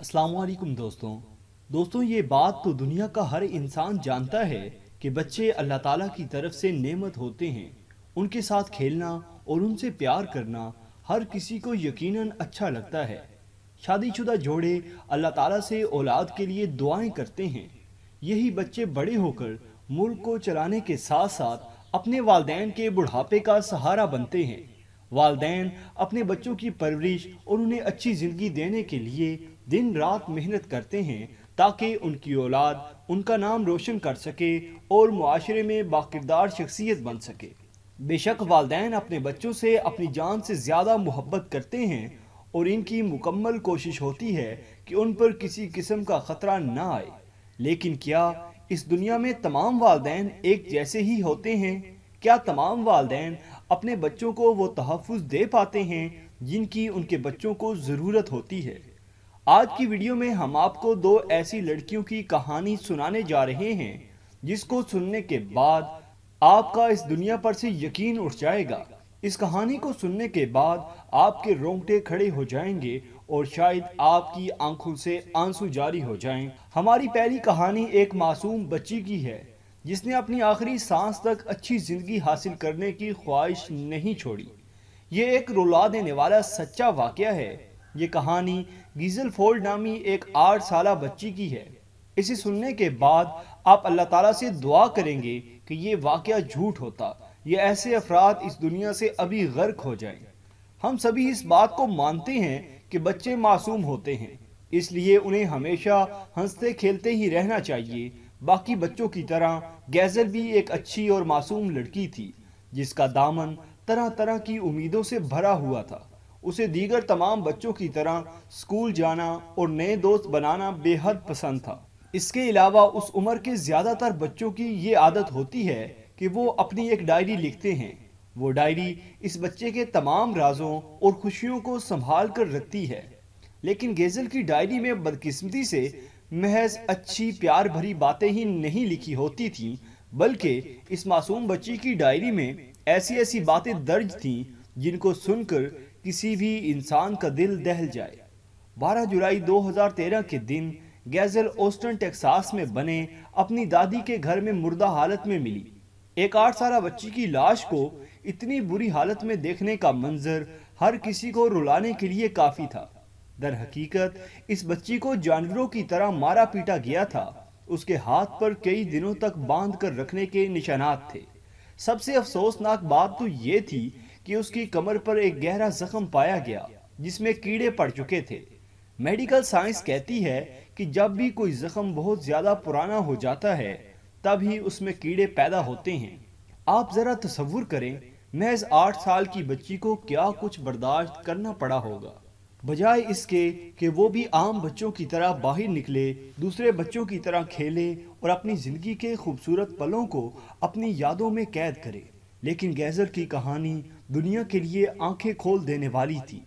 असलकुम दोस्तों दोस्तों ये बात तो दुनिया का हर इंसान जानता है कि बच्चे अल्लाह ताला की तरफ से नेमत होते हैं उनके साथ खेलना और उनसे प्यार करना हर किसी को यकीनन अच्छा लगता है शादीशुदा जोड़े अल्लाह ताला से औलाद के लिए दुआएं करते हैं यही बच्चे बड़े होकर मुल्क को चलाने के साथ साथ अपने वालदेन के बुढ़ापे का सहारा बनते हैं वालदेन अपने बच्चों की परवरिश और उन्हें अच्छी ज़िंदगी देने के लिए दिन रात मेहनत करते हैं ताकि उनकी औलाद उनका नाम रोशन कर सके और माशरे में बाकिरदार शख्सियत बन सके बेशक वालदेन अपने बच्चों से अपनी जान से ज़्यादा मोहब्बत करते हैं और इनकी मुकम्मल कोशिश होती है कि उन पर किसी किस्म का ख़तरा ना आए लेकिन क्या इस दुनिया में तमाम वालदेन एक जैसे ही होते हैं क्या तमाम वालदेन अपने बच्चों को वो तहफ़ दे पाते हैं जिनकी उनके बच्चों को ज़रूरत होती है आज की वीडियो में हम आपको दो ऐसी लड़कियों की कहानी सुनाने जा रहे हैं जिसको सुनने के बाद आपका इस दुनिया पर से यकीन उठ जाएगा इस कहानी को सुनने के बाद आपके रोंगटे खड़े हो जाएंगे और शायद आपकी आंखों से आंसू जारी हो जाएं। हमारी पहली कहानी एक मासूम बच्ची की है जिसने अपनी आखिरी सांस तक अच्छी ज़िंदगी हासिल करने की ख्वाहिश नहीं छोड़ी ये एक रुला देने वाला सच्चा वाक्य है ये कहानी गीजल फोल्ड नामी एक आठ साल बच्ची की है इसे सुनने के बाद आप अल्लाह ताला से दुआ करेंगे कि ये वाक़ झूठ होता ये ऐसे अफराद इस दुनिया से अभी गर्क हो जाएं। हम सभी इस बात को मानते हैं कि बच्चे मासूम होते हैं इसलिए उन्हें हमेशा हंसते खेलते ही रहना चाहिए बाकी बच्चों की तरह गैजल भी एक अच्छी और मासूम लड़की थी जिसका दामन तरह तरह की उम्मीदों से भरा हुआ था उसे दीगर तमाम बच्चों की तरह स्कूल जाना और नए दोस्त बनाना बेहद पसंद था इसके अलावा उस उम्र के ज़्यादातर बच्चों की ये आदत होती है कि वो अपनी एक डायरी लिखते हैं वो डायरी इस बच्चे के तमाम राजों और खुशियों को संभाल कर रखती है लेकिन गेजल की डायरी में बदकिस्मती से महज अच्छी प्यार भरी बातें ही नहीं लिखी होती थीं बल्कि इस मासूम बच्ची की डायरी में ऐसी ऐसी बातें दर्ज थीं जिनको सुनकर किसी भी इंसान का दिल दहल जाए 12 जुलाई 2013 के दिन गैजल ओस्टन टेक्सास में बने अपनी दादी के घर में मुर्दा हालत में मिली एक आठ साल बच्ची की लाश को इतनी बुरी हालत में देखने का मंजर हर किसी को रुलाने के लिए काफ़ी था दर हकीकत इस बच्ची को जानवरों की तरह मारा पीटा गया था उसके हाथ पर कई दिनों तक बांध कर रखने के निशानात थे सबसे अफसोसनाक बात तो ये थी कि उसकी कमर पर एक गहरा जख्म पाया गया जिसमें कीड़े पड़ चुके थे मेडिकल साइंस कहती है कि जब भी कोई जख्म बहुत ज़्यादा पुराना हो जाता है तब ही उसमें कीड़े पैदा होते हैं आप ज़रा तस्वुर करें महज आठ साल की बच्ची को क्या कुछ बर्दाश्त करना पड़ा होगा बजाय इसके कि वो भी आम बच्चों की तरह बाहर निकले दूसरे बच्चों की तरह खेले और अपनी ज़िंदगी के खूबसूरत पलों को अपनी यादों में कैद करे लेकिन गैज़र की कहानी दुनिया के लिए आंखें खोल देने वाली थी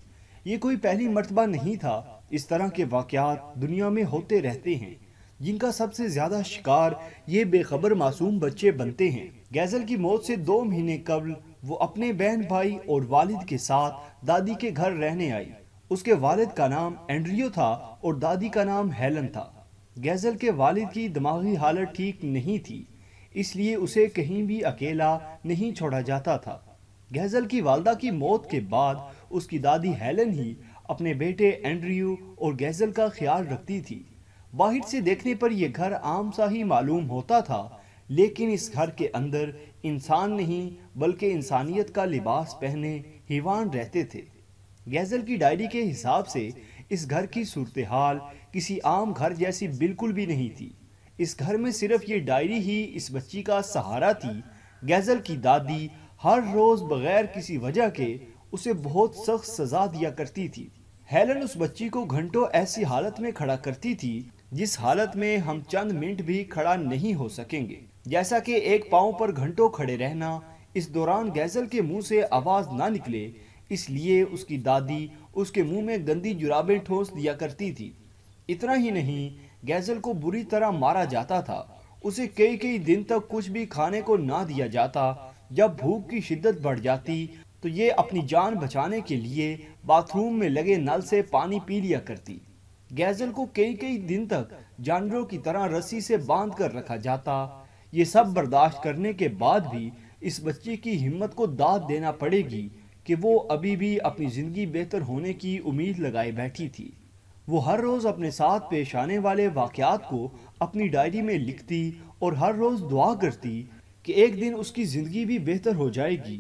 ये कोई पहली मरतबा नहीं था इस तरह के वाक़ात दुनिया में होते रहते हैं जिनका सबसे ज़्यादा शिकार ये बेखबर मासूम बच्चे बनते हैं गैज़ल की मौत से दो महीने कबल वो अपने बहन भाई और वालिद के साथ दादी के घर रहने आई उसके वालिद का नाम एंड्रियो था और दादी का नाम हेलन था गैज़ल के वालिद की दिमागी हालत ठीक नहीं थी इसलिए उसे कहीं भी अकेला नहीं छोड़ा जाता था गैजल की वालदा की मौत के बाद उसकी दादी हेलन ही अपने बेटे एंड्रयू और गैजल का ख्याल रखती थी बाहर से देखने पर यह घर आम सा ही मालूम होता था लेकिन इस घर के अंदर इंसान नहीं बल्कि इंसानियत का लिबास पहने हिवान रहते थे गैजल की डायरी के हिसाब से इस घर की सूरत हाल किसी आम घर जैसी बिल्कुल भी नहीं थी इस घर में सिर्फ ये डायरी ही इस बच्ची का सहारा थी गैजल की दादी हर रोज बगैर किसी वजह के उसे बहुत सख्त सजा दिया करती थी हेलन उस बच्ची को घंटों ऐसी हालत में खड़ा करती थी जिस हालत में हम चंद मिनट भी खड़ा नहीं हो सकेंगे जैसा कि एक पाँव पर घंटों खड़े रहना इस दौरान गैजल के मुंह से आवाज ना निकले इसलिए उसकी दादी उसके मुंह में गंदी जुराबें ठोस दिया करती थी इतना ही नहीं गैजल को बुरी तरह मारा जाता था उसे कई कई दिन तक कुछ भी खाने को ना दिया जाता जब भूख की शिद्दत बढ़ जाती तो ये अपनी जान बचाने के लिए बाथरूम में लगे नल से पानी पी लिया करती गैजल को कई कई दिन तक जानवरों की तरह रस्सी से बांध कर रखा जाता ये सब बर्दाश्त करने के बाद भी इस बच्चे की हिम्मत को दाद देना पड़ेगी कि वो अभी भी अपनी ज़िंदगी बेहतर होने की उम्मीद लगाए बैठी थी वो हर रोज़ अपने साथ पेश आने वाले वाक़ात को अपनी डायरी में लिखती और हर रोज़ दुआ करती कि एक दिन उसकी ज़िंदगी भी बेहतर हो जाएगी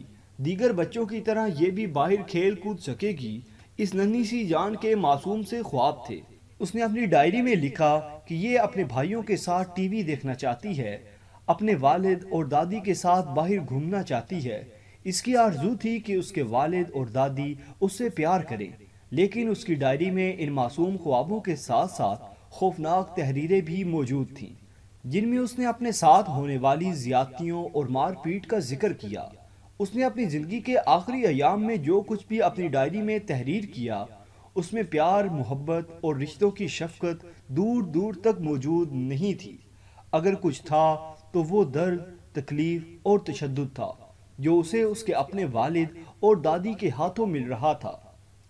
दीगर बच्चों की तरह ये भी बाहर खेल कूद सकेगी इस नन्ही सी जान के मासूम से ख्वाब थे उसने अपनी डायरी में लिखा कि ये अपने भाइयों के साथ टीवी देखना चाहती है अपने वालिद और दादी के साथ बाहर घूमना चाहती है इसकी आरजू थी कि उसके वालिद और दादी उससे प्यार करें लेकिन उसकी डायरी में इन मासूम ख्वाबों के साथ साथ खौफनाक तहरीरें भी मौजूद थीं जिनमें उसने अपने साथ होने वाली ज्यादतियों और मारपीट का जिक्र किया उसने अपनी ज़िंदगी के आखिरी अयाम में जो कुछ भी अपनी डायरी में तहरीर किया उसमें प्यार मोहब्बत और रिश्तों की शफकत दूर दूर तक मौजूद नहीं थी अगर कुछ था तो वो दर्द तकलीफ़ और तशद था जो उसे उसके अपने वालिद और दादी के हाथों मिल रहा था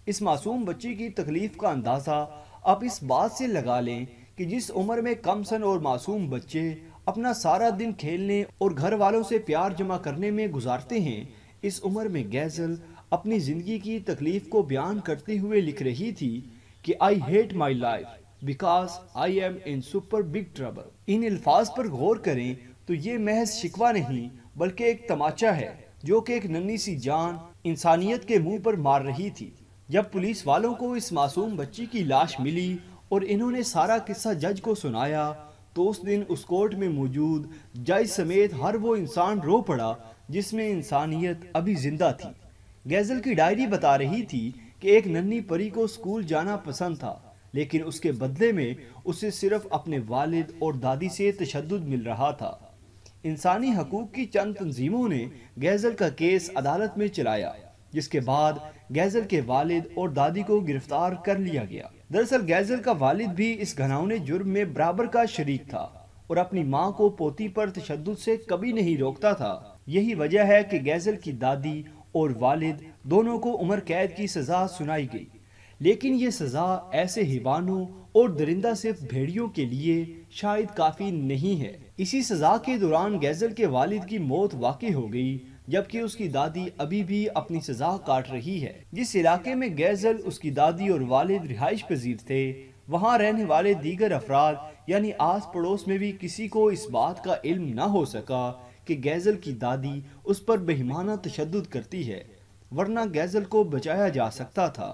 इस मासूम बच्ची की तकलीफ का अंदाज़ा आप इस बात से लगा लें कि जिस उम्र में कम सन और मासूम बच्चे अपना सारा दिन खेलने और घर वालों से प्यार जमा करने में गुजारते हैं इस उम्र में गैज़ल अपनी ज़िंदगी की तकलीफ को बयान करते हुए लिख रही थी कि I hate my life because I am in super big trouble इन अल्फाज पर गौर करें तो ये महज शिकवा नहीं बल्कि एक तमाचा है जो कि एक नन्ही सी जान इंसानियत के मुंह पर मार रही थी जब पुलिस वालों को इस मासूम बच्ची की लाश मिली और इन्होंने सारा किस्सा जज को सुनाया तो उस दिन उस कोर्ट में मौजूद जज समेत हर वो इंसान रो पड़ा जिसमें इंसानियत अभी जिंदा थी गैजल की डायरी बता रही थी कि एक नन्ही परी को स्कूल जाना पसंद था लेकिन उसके बदले में उसे सिर्फ अपने वालिद और दादी से तशद मिल रहा था इंसानी हकूक़ की चंद तंजीमों ने गैजल का केस अदालत में चलाया जिसके बाद गैजल के वालिद और दादी को गिरफ्तार कर लिया गया दरअसल गैजल का वालिद भी इस घनौने जुर्म में बराबर का शरीक था और अपनी माँ को पोती पर तशद से कभी नहीं रोकता था यही वजह है कि गैजल की दादी और वालिद दोनों को उम्र कैद की सजा सुनाई गई लेकिन ये सजा ऐसे हिवानों और दरिंदा सिर्फ भेड़ियों के लिए शायद काफी नहीं है इसी सजा के दौरान गैजल के वालिद की मौत वाकई हो गई जबकि उसकी दादी अभी भी अपनी सजा काट रही है जिस इलाके में गैजल उसकी दादी और वालिद रिहाइश पजीर थे वहाँ रहने वाले दीगर अफराद यानी आस पड़ोस में भी किसी को इस बात का इल्म न हो सका कि गैजल की दादी उस पर बेहिमाना तशद करती है वरना गैजल को बचाया जा सकता था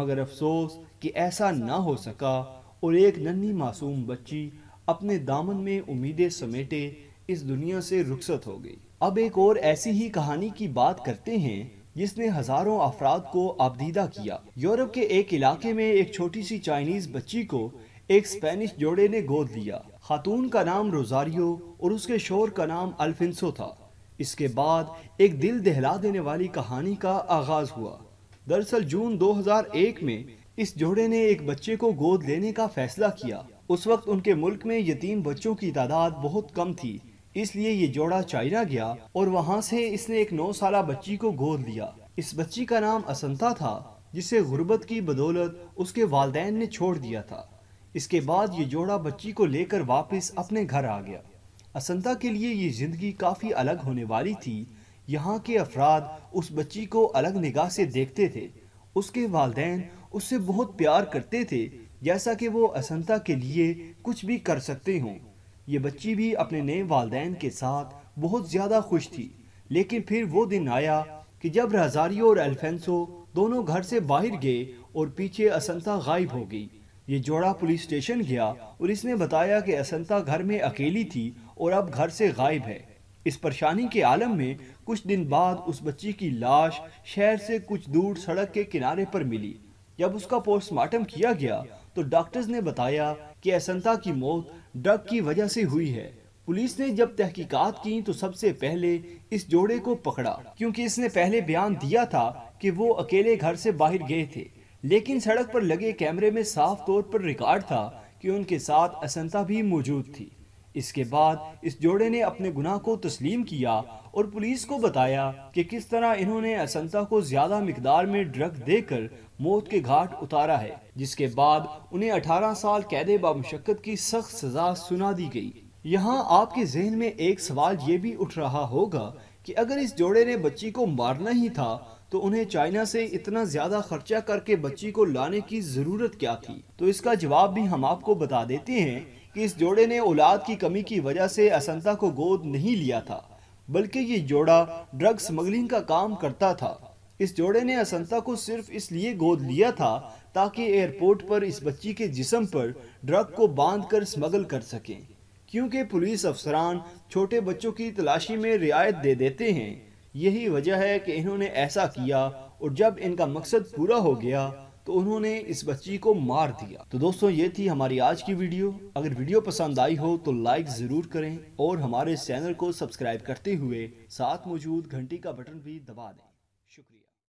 मगर अफसोस कि ऐसा ना हो सका और एक नन्ही मासूम बच्ची अपने दामन में उम्मीदें समेटे इस दुनिया से रुखसत हो गई अब एक और ऐसी ही कहानी की बात करते हैं जिसने हजारों अफराद को आपदीदा किया यूरोप के एक इलाके में एक छोटी सी चाइनीज बच्ची को एक स्पेनिश जोड़े ने गोद लिया खातून का नाम रोजारियो और उसके शोर का नाम अल्फिंसो था इसके बाद एक दिल दहला देने वाली कहानी का आगाज हुआ दरअसल जून 2001 में इस जोड़े ने एक बच्चे को गोद लेने का फैसला किया उस वक्त उनके मुल्क में यतीम बच्चों की तादाद बहुत कम थी इसलिए ये जोड़ा चाइना गया और वहाँ से इसने एक नौ साल बच्ची को गोद लिया इस बच्ची का नाम असंता था जिसे गुर्बत की बदौलत उसके वालदेन ने छोड़ दिया था इसके बाद ये जोड़ा बच्ची को लेकर वापस अपने घर आ गया असंता के लिए ये ज़िंदगी काफ़ी अलग होने वाली थी यहाँ के अफराद उस बच्ची को अलग निगाह से देखते थे उसके वालदेन उससे बहुत प्यार करते थे जैसा कि वो असंता के लिए कुछ भी कर सकते हों ये बच्ची भी अपने नए वालदेन के साथ बहुत ज़्यादा खुश थी लेकिन फिर वो दिन आया कि जब रजारियो और अल्फेंसो दोनों घर से बाहर गए और पीछे असंता गायब हो गई ये जोड़ा पुलिस स्टेशन गया और इसने बताया कि असंता घर में अकेली थी और अब घर से गायब है इस परेशानी के आलम में कुछ दिन बाद उस बच्ची की लाश शहर से कुछ दूर सड़क के किनारे पर मिली जब उसका पोस्टमार्टम किया गया तो डॉक्टर्स ने बताया कि असंता की मौत ड्रग की वजह से हुई है पुलिस ने जब तहकीकात की तो सबसे पहले इस जोड़े को पकड़ा क्योंकि इसने पहले बयान दिया था कि वो अकेले घर से बाहर गए थे लेकिन सड़क पर लगे कैमरे में साफ तौर पर रिकॉर्ड था कि उनके साथ असंता भी मौजूद थी इसके बाद इस जोड़े ने अपने गुनाह को तस्लीम किया और पुलिस को बताया कि किस तरह इन्होंने असंता को ज्यादा मकदार में ड्रग देकर मौत के घाट उतारा है जिसके बाद उन्हें 18 साल कैद बामशक्कत की सख्त सजा सुना दी गई यहाँ आपके जहन में एक सवाल ये भी उठ रहा होगा कि अगर इस जोड़े ने बच्ची को मारना ही था तो उन्हें चाइना से इतना ज्यादा खर्चा करके बच्ची को लाने की जरूरत क्या थी तो इसका जवाब भी हम आपको बता देते हैं कि इस जोड़े ने औलाद की कमी की वजह से असंता को गोद नहीं लिया था बल्कि ये जोड़ा ड्रग स्मगलिंग का काम करता था इस जोड़े ने असंता को सिर्फ इसलिए गोद लिया था ताकि एयरपोर्ट पर इस बच्ची के जिसम पर ड्रग को बांधकर स्मगल कर सकें क्योंकि पुलिस अफसरान छोटे बच्चों की तलाशी में रियायत दे देते हैं यही वजह है कि इन्होंने ऐसा किया और जब इनका मकसद पूरा हो गया तो उन्होंने इस बच्ची को मार दिया तो दोस्तों ये थी हमारी आज की वीडियो अगर वीडियो पसंद आई हो तो लाइक जरूर करें और हमारे चैनल को सब्सक्राइब करते हुए साथ मौजूद घंटी का बटन भी दबा दें